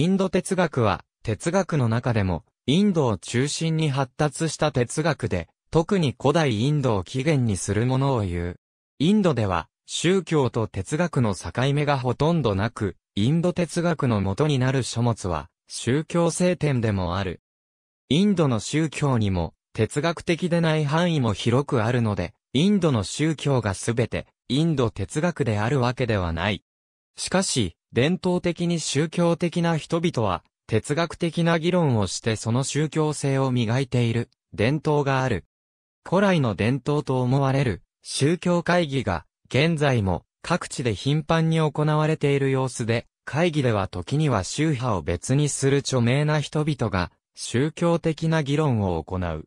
インド哲学は、哲学の中でも、インドを中心に発達した哲学で、特に古代インドを起源にするものを言う。インドでは、宗教と哲学の境目がほとんどなく、インド哲学の元になる書物は、宗教聖典でもある。インドの宗教にも、哲学的でない範囲も広くあるので、インドの宗教がすべて、インド哲学であるわけではない。しかし、伝統的に宗教的な人々は、哲学的な議論をしてその宗教性を磨いている、伝統がある。古来の伝統と思われる、宗教会議が、現在も、各地で頻繁に行われている様子で、会議では時には宗派を別にする著名な人々が、宗教的な議論を行う。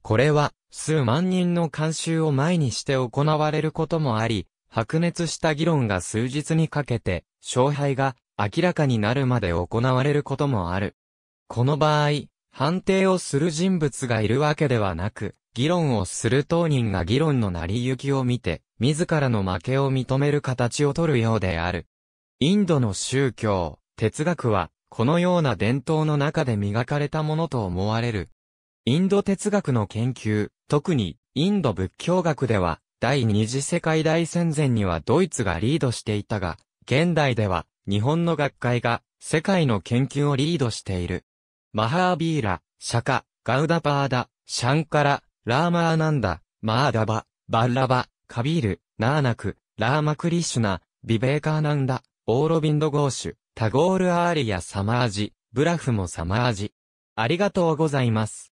これは、数万人の慣習を前にして行われることもあり、白熱した議論が数日にかけて、勝敗が明らかになるまで行われることもある。この場合、判定をする人物がいるわけではなく、議論をする当人が議論の成り行きを見て、自らの負けを認める形をとるようである。インドの宗教、哲学は、このような伝統の中で磨かれたものと思われる。インド哲学の研究、特に、インド仏教学では、第二次世界大戦前にはドイツがリードしていたが、現代では、日本の学会が、世界の研究をリードしている。マハービーラ、シャカ、ガウダパーダ、シャンカラ、ラーマーナンダ、マーダバ、バッラバ、カビール、ナーナク、ラーマクリシュナ、ビベーカーナンダ、オーロビンドゴーシュ、タゴールアーリアサマージ、ブラフもサマージ。ありがとうございます。